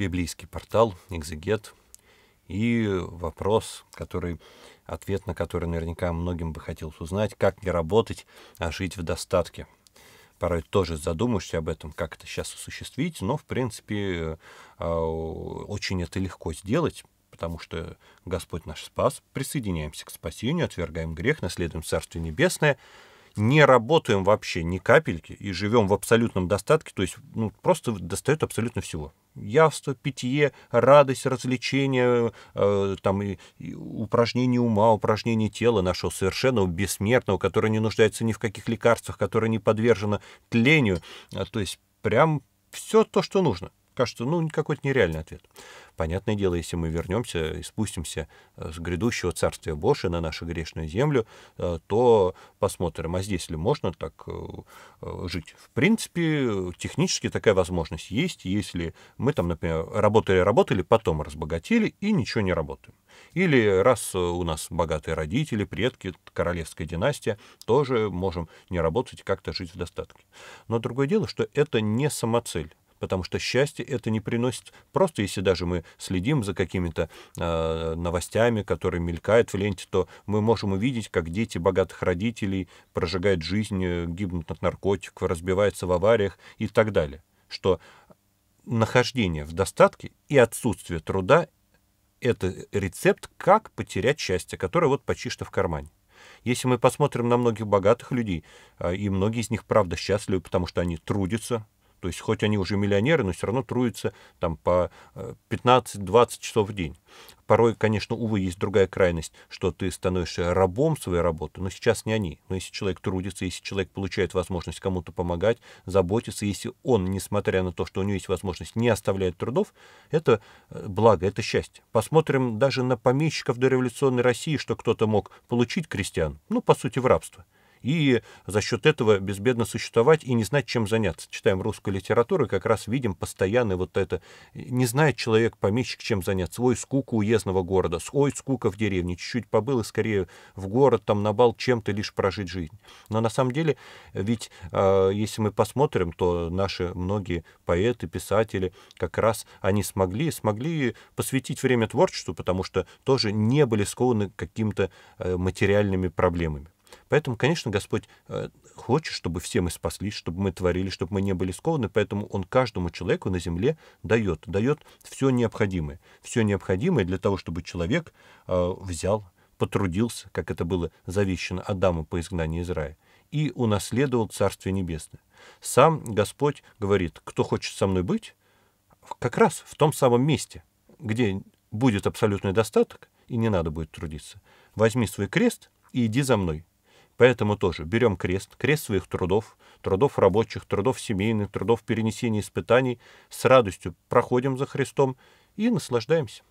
библейский портал, экзегет, и вопрос, который, ответ на который наверняка многим бы хотелось узнать, как не работать, а жить в достатке. Порой тоже задумаешься об этом, как это сейчас осуществить, но, в принципе, а, очень это легко сделать, потому что Господь наш спас, присоединяемся к спасению, отвергаем грех, наследуем Царствие Небесное — не работаем вообще ни капельки и живем в абсолютном достатке, то есть ну, просто достает абсолютно всего. Явство, питье, радость, развлечения, э, там, и, и упражнение ума, упражнения тела нашего совершенного, бессмертного, которое не нуждается ни в каких лекарствах, которое не подвержено тлению. А, то есть прям все то, что нужно кажется, ну, какой-то нереальный ответ. Понятное дело, если мы вернемся и спустимся э, с грядущего царствия Божия на нашу грешную землю, э, то посмотрим, а здесь ли можно так э, жить. В принципе, технически такая возможность есть, если мы там, например, работали-работали, потом разбогатели и ничего не работаем. Или раз у нас богатые родители, предки, королевская династия, тоже можем не работать и как-то жить в достатке. Но другое дело, что это не самоцель потому что счастье это не приносит. Просто если даже мы следим за какими-то э, новостями, которые мелькают в ленте, то мы можем увидеть, как дети богатых родителей прожигают жизнь, э, гибнут от наркотиков, разбиваются в авариях и так далее. Что нахождение в достатке и отсутствие труда — это рецепт, как потерять счастье, которое вот почти что в кармане. Если мы посмотрим на многих богатых людей, а, и многие из них, правда, счастливы, потому что они трудятся, то есть хоть они уже миллионеры, но все равно трудятся там по 15-20 э, часов в день. Порой, конечно, увы, есть другая крайность, что ты становишься рабом своей работы, но сейчас не они. Но если человек трудится, если человек получает возможность кому-то помогать, заботиться, если он, несмотря на то, что у него есть возможность, не оставляет трудов, это э, благо, это счастье. Посмотрим даже на помещиков дореволюционной России, что кто-то мог получить крестьян, ну, по сути, в рабство и за счет этого безбедно существовать и не знать, чем заняться. Читаем русскую литературу как раз видим постоянно вот это. Не знает человек-помещик, чем заняться. Ой, скука уездного города, ой, скука в деревне. Чуть-чуть побыл и скорее в город, там на бал чем-то лишь прожить жизнь. Но на самом деле, ведь а, если мы посмотрим, то наши многие поэты, писатели, как раз они смогли, смогли посвятить время творчеству, потому что тоже не были скованы какими-то э, материальными проблемами. Поэтому, конечно, Господь э, хочет, чтобы все мы спаслись, чтобы мы творили, чтобы мы не были скованы, поэтому Он каждому человеку на земле дает, дает все необходимое. Все необходимое для того, чтобы человек э, взял, потрудился, как это было завещено Адаму по изгнанию из рая, и унаследовал Царствие Небесное. Сам Господь говорит, кто хочет со мной быть, как раз в том самом месте, где будет абсолютный достаток, и не надо будет трудиться. Возьми свой крест и иди за мной. Поэтому тоже берем крест, крест своих трудов, трудов рабочих, трудов семейных, трудов перенесения испытаний, с радостью проходим за Христом и наслаждаемся.